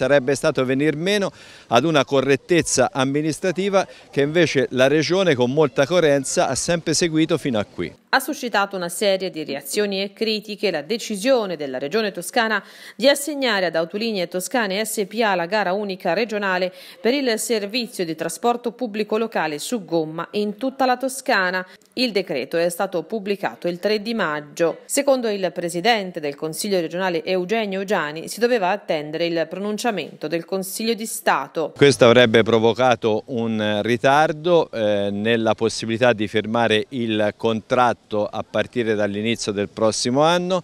Sarebbe stato venir meno ad una correttezza amministrativa che invece la Regione con molta coerenza ha sempre seguito fino a qui ha suscitato una serie di reazioni e critiche la decisione della Regione Toscana di assegnare ad Autolinee Toscane SPA la gara unica regionale per il servizio di trasporto pubblico locale su gomma in tutta la Toscana. Il decreto è stato pubblicato il 3 di maggio. Secondo il presidente del Consiglio regionale Eugenio Giani si doveva attendere il pronunciamento del Consiglio di Stato. Questo avrebbe provocato un ritardo eh, nella possibilità di firmare il contratto atto a partire dall'inizio del prossimo anno.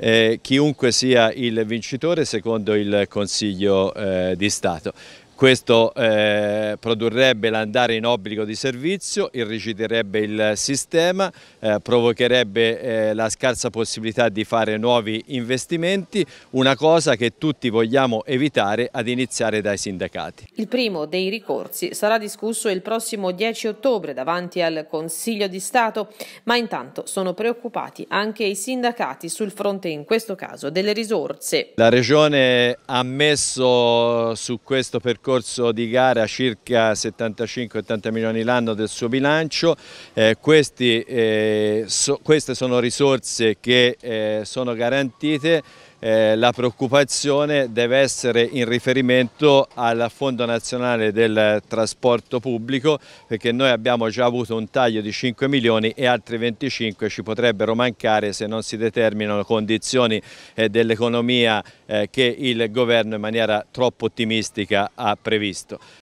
Eh, chiunque sia il vincitore secondo il Consiglio eh, di Stato. Questo eh, produrrebbe l'andare in obbligo di servizio, irrigidirebbe il sistema, eh, provocherebbe eh, la scarsa possibilità di fare nuovi investimenti, una cosa che tutti vogliamo evitare ad iniziare dai sindacati. Il primo dei ricorsi sarà discusso il prossimo 10 ottobre davanti al Consiglio di Stato, ma intanto sono preoccupati anche i sindacati sul fronte in questo caso delle risorse. La Regione ha messo su questo percorso scorso di gara circa 75-80 milioni l'anno del suo bilancio, eh, questi, eh, so, queste sono risorse che eh, sono garantite eh, la preoccupazione deve essere in riferimento al Fondo Nazionale del Trasporto Pubblico perché noi abbiamo già avuto un taglio di 5 milioni e altri 25 ci potrebbero mancare se non si determinano condizioni eh, dell'economia eh, che il governo in maniera troppo ottimistica ha previsto.